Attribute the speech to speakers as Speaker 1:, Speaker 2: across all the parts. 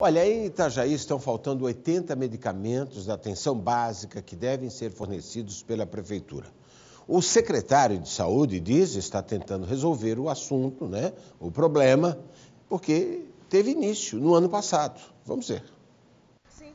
Speaker 1: Olha, em Itajaí estão faltando 80 medicamentos da atenção básica que devem ser fornecidos pela prefeitura. O secretário de saúde diz está tentando resolver o assunto, né? O problema, porque teve início no ano passado. Vamos ver.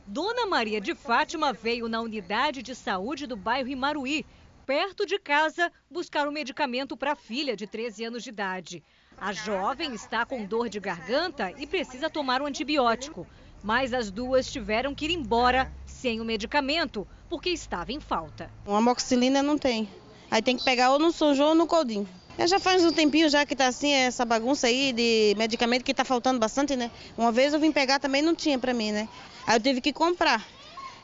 Speaker 2: Dona Maria de Fátima veio na unidade de saúde do bairro Imaruí, perto de casa, buscar o um medicamento para a filha de 13 anos de idade. A jovem está com dor de garganta e precisa tomar um antibiótico. Mas as duas tiveram que ir embora sem o medicamento, porque estava em falta.
Speaker 3: Uma amoxicilina não tem. Aí tem que pegar ou no Sujô ou no Coldinho. É, já faz um tempinho já que está assim é essa bagunça aí de medicamento que está faltando bastante, né? Uma vez eu vim pegar também não tinha para mim, né? Aí eu tive que comprar.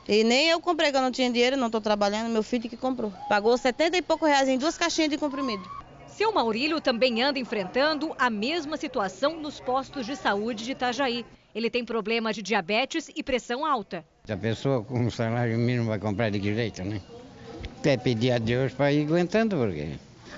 Speaker 3: E nem eu comprei, que eu não tinha dinheiro, não estou trabalhando, meu filho que comprou. Pagou 70 e pouco reais em duas caixinhas de comprimido.
Speaker 2: Seu Maurílio também anda enfrentando a mesma situação nos postos de saúde de Itajaí. Ele tem problema de diabetes e pressão alta.
Speaker 3: A pessoa com um salário mínimo vai comprar de direito, né? Até pedir a Deus para ir aguentando, porque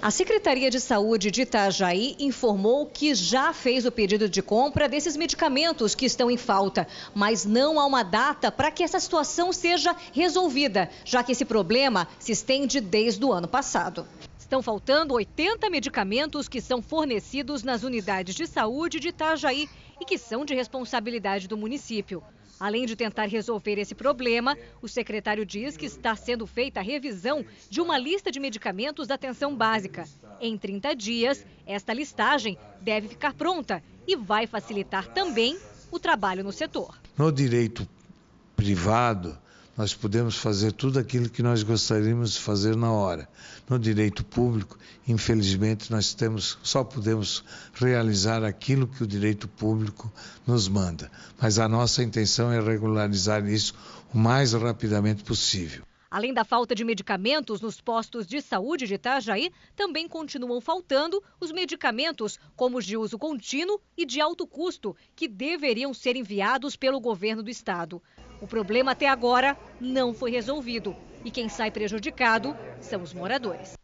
Speaker 2: a Secretaria de Saúde de Itajaí informou que já fez o pedido de compra desses medicamentos que estão em falta, mas não há uma data para que essa situação seja resolvida, já que esse problema se estende desde o ano passado. Estão faltando 80 medicamentos que são fornecidos nas unidades de saúde de Itajaí e que são de responsabilidade do município. Além de tentar resolver esse problema, o secretário diz que está sendo feita a revisão de uma lista de medicamentos da atenção básica. Em 30 dias, esta listagem deve ficar pronta e vai facilitar também o trabalho no setor.
Speaker 1: No direito privado, nós podemos fazer tudo aquilo que nós gostaríamos de fazer na hora. No direito público, infelizmente, nós temos, só podemos realizar aquilo que o direito público nos manda. Mas a nossa intenção é regularizar isso o mais rapidamente possível.
Speaker 2: Além da falta de medicamentos nos postos de saúde de Itajaí, também continuam faltando os medicamentos, como os de uso contínuo e de alto custo, que deveriam ser enviados pelo governo do estado. O problema até agora não foi resolvido e quem sai prejudicado são os moradores.